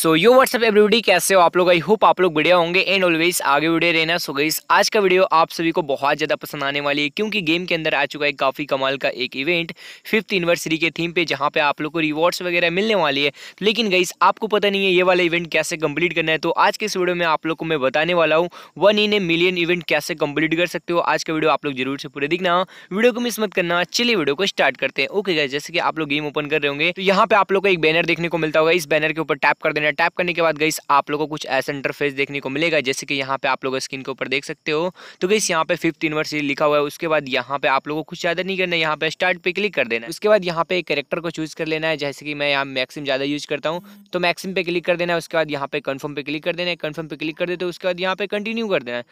सो यो WhatsApp everybody कैसे हो आप लोग आई होप आप लोग बढ़िया होंगे एंड ऑलवेज आगे बढ़े रहना सो गई आज का वीडियो आप सभी को बहुत ज़्यादा पसंद आने वाली है क्योंकि गेम के अंदर आ चुका है काफ़ी कमाल का एक इवेंट फिफ्थ एनिवर्सरी के थीम पे जहाँ पे आप लोग को रिवॉर्ड्स वगैरह मिलने वाली है लेकिन गईस आपको पता नहीं है ये वाला इवेंट कैसे कम्प्लीट करना है तो आज के इस वीडियो में आप लोग को मैं बताने वाला हूँ one in a million event कैसे कम्प्लीट कर सकते हो आज का वीडियो आप लोग जरूर से पूरे दिखना वीडियो को मिस मत करना चलिए वीडियो को स्टार्ट करते हैं ओके गाइज जैसे कि आप लोग गेम ओपन कर रहे होंगे तो यहाँ पे आप लोग को एक बैनर देखने को मिलता होगा इस बैनर के ऊपर टैप कर देना करना है टैप करने के बाद गईस आप लोगों को कुछ ऐसा इंटरफेस देखने को मिलेगा जैसे कि यहाँ पे आप लोग स्क्रीन के ऊपर देख सकते हो तो गईस यहाँ पे फिफ्थ यूनिवर्सिटी लिखा हुआ है उसके बाद यहाँ पे आप लोगों को कुछ ज़्यादा नहीं करना है यहाँ पे स्टार्ट पे क्लिक कर देना है उसके बाद यहाँ पे करेक्टर को चूज़ कर लेना है जैसे कि मैं यहाँ मैक्सिम ज़्यादा यूज करता हूँ तो मैक्सिम पे क्लिक कर देना है उसके बाद यहाँ पे कन्फर्म पे क्लिक कर देना है कन्फर्म पे क्लिक कर देते हो उसके बाद यहाँ पे कंटिन्यू कर देना है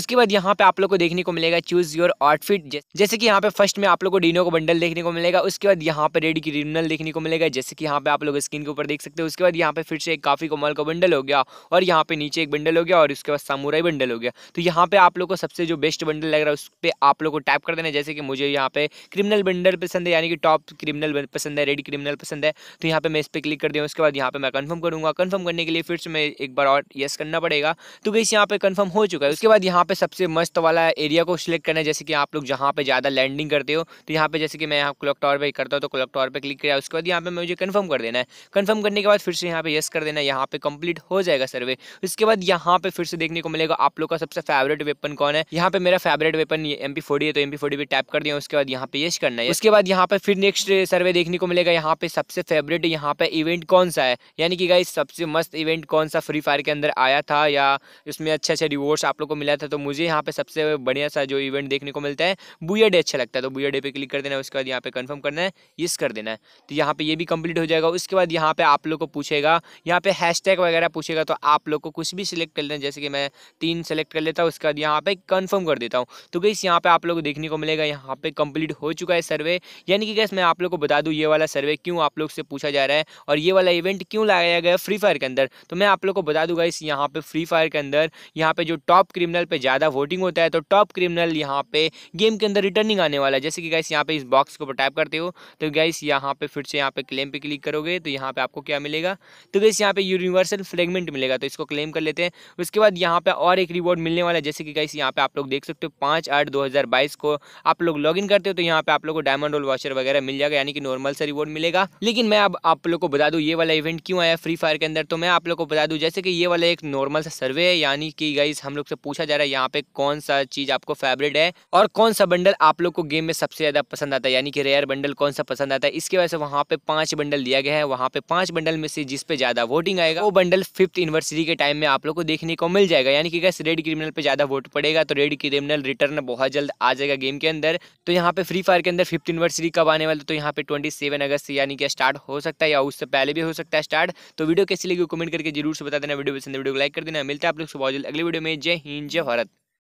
उसके बाद यहाँ पे आप लोग को देखने को मिलेगा चूज़ योर आउटफिट जैसे कि यहाँ पे फर्स्ट में आप लोग को डीनो को बंडल देखने को मिलेगा उसके बाद यहाँ पे रेड क्रिमिनल देखने को मिलेगा जैसे कि यहाँ पे आप लोग स्क्रीन के ऊपर देख सकते हो उसके बाद यहाँ पे फिर से एक काफ़ी कोमल का बंडल हो गया और यहाँ पे नीचे एक बंडल हो गया और उसके बाद सामुराई बंडल हो गया तो यहाँ पे आप लोग को सबसे जो बेस्ट बंडल लग रहा है उस पर आप लोग को टैप कर देना जैसे कि मुझे यहाँ पे क्रिमिनल बंडल पसंद है यानी कि टॉप क्रिमिनल पसंद है रेड क्रिमिनल पसंद है तो यहाँ पे मैं इस पर क्लिक कर दिया उसके बाद यहाँ पे मैं कन्फर्म करूँगा कन्फर्म करने के लिए फिर से मैं एक बार और येस करना पड़ेगा तो गई यहाँ पे कन्फर्म हो चुका है उसके बाद यहाँ पे सबसे मस्त वाला एरिया को सिलेक्ट करना है जैसे कि आप लोग जहाँ पे ज़्यादा लैंडिंग करते हो तो यहाँ पे जैसे कि मैं यहाँ क्लॉक टॉवर पर करता हूँ तो क्लॉक टॉवर पर क्लिक किया उसके बाद यहाँ पे मुझे कन्फर्म कर देना है कन्फर्म करने के बाद फिर से यहाँ पे येस कर कर देना यहाँ पे कंप्लीट हो जाएगा सर्वे उसके बाद यहाँ पे फिर से देखने को मिलेगा आप लोग का सबसे फेवरेट वेपन कौन है यहाँ पे मेरा फेवरेट वेपन एम पी है तो एम पी भी टैप कर दिया उसके बाद यहाँ पे यश करना है उसके बाद यहाँ पे फिर नेक्स्ट सर्वे देखने को मिलेगा यहाँ पे सबसे फेवरेट यहाँ पे इवेंट कौन सा है यानी कि गाई सबसे मस्त इवेंट कौन सा फ्री फायर के अंदर आया था या उसमें अच्छे अच्छे रिवॉर्ड्स आप लोग को मिला था तो मुझे यहाँ पे सबसे बढ़िया सा जो इवेंट देखने को मिलता है बुआ डे अच्छा लगता है तो बुआ डे पे क्लिक कर देना है उसके बाद यहाँ पे कंफर्म करना है यस कर देना है तो यहाँ पे ये भी कंप्लीट हो जाएगा उसके बाद यहाँ पे आप लोग को पूछेगा यहाँ पे हैशटैग वगैरह पूछेगा तो आप लोग को कुछ भी सिलेक्ट कर लेना जैसे कि मैं तीन सेलेक्ट कर लेता हूँ उसके बाद यहाँ पे कन्फर्म कर देता हूँ तो गैस यहाँ पे आप लोग को देखने को मिलेगा यहाँ पे कंप्लीट हो चुका है सर्वे यानी कि गैस मैं आप लोग को बता दूँ ये वाला सर्वे क्यों आप लोग से पूछा जा रहा है और ये वाला इवेंट क्यों लगाया गया फ्री फायर के अंदर तो मैं आप लोग को बता दूँगा इस यहाँ पे फ्री फायर के अंदर यहाँ पे जो टॉप क्रिमिनल पे ज़्यादा वोटिंग होता है तो टॉप क्रिमिनल यहाँ पे गेम के अंदर रिटर्निंग आने वाला है जैसे कि गैस यहाँ पे इस बॉक्स को टाइप करते हो तो गैस यहाँ पे फिर से यहाँ पे क्लेम पे क्लिक करोगे तो यहाँ पे आपको क्या मिलेगा तो गैस यहाँ पे यूनिवर्सल फ्रेगमेंट मिलेगा तो इसको क्लेम कर लेते हैं उसके बाद यहाँ पे और एक रिवॉर्ड मिलने वाला है जैसे कि गाइस यहाँ पे आप लोग देख सकते हो पाँच आठ दो हज़ार बाईस को आप लोग लॉग इन करते हो तो यहाँ पे आप लोग को डायमंड रोल वॉचर वगैरह मिल जाएगा यानी कि नॉर्मल सा रिवॉर्ड मिलेगा लेकिन मैं अब आप लोग को बता दूँ ये वाला इवेंट क्यों आया फ्री फायर के अंदर तो मैं आप लोग को बता दूँ जैसे कि ये वाला एक नॉर्मल सा सर्वे है यानी कि गाइस हम लोग से पूछा जा रहा है यहाँ पे कौन सा चीज़ आपको फेवरेट है और कौन सा बंडल आप लोग को गेम में सबसे ज़्यादा पसंद आता है यानी कि रेयर बंडल कौन सा पसंद आता है इसके वजह से वहाँ पे पांच बंडल दिया गया है वहाँ पे पांच बंडल में से जिसपे ज़्यादा वोटिंग आएगा वो बंडल फिफ्थ यूनिवर्सिटी के टाइम में आप लोग को देखने को मिल जाएगा यानी कि गैस रेड क्रिमिनल पे ज़्यादा वोट पड़ेगा तो रेड क्रिमिनल रिटर्न बहुत जल्द आ जाएगा गेम के अंदर तो यहाँ पे फ्री फायर के अंदर फिफ्थ एनिवर्सरी कब आने वाले तो यहाँ पे ट्वेंटी सेवन अगस्त यानी कि स्टार्ट हो सकता है या उससे पहले भी हो सकता है स्टार्ट तो वीडियो कैसी लगी कमेंट करके जरूर से बता देना वीडियो पसंद वीडियो को लाइक कर देना मिलता है आप लोग सुबह अगले वीडियो में जय हिंद जय भारत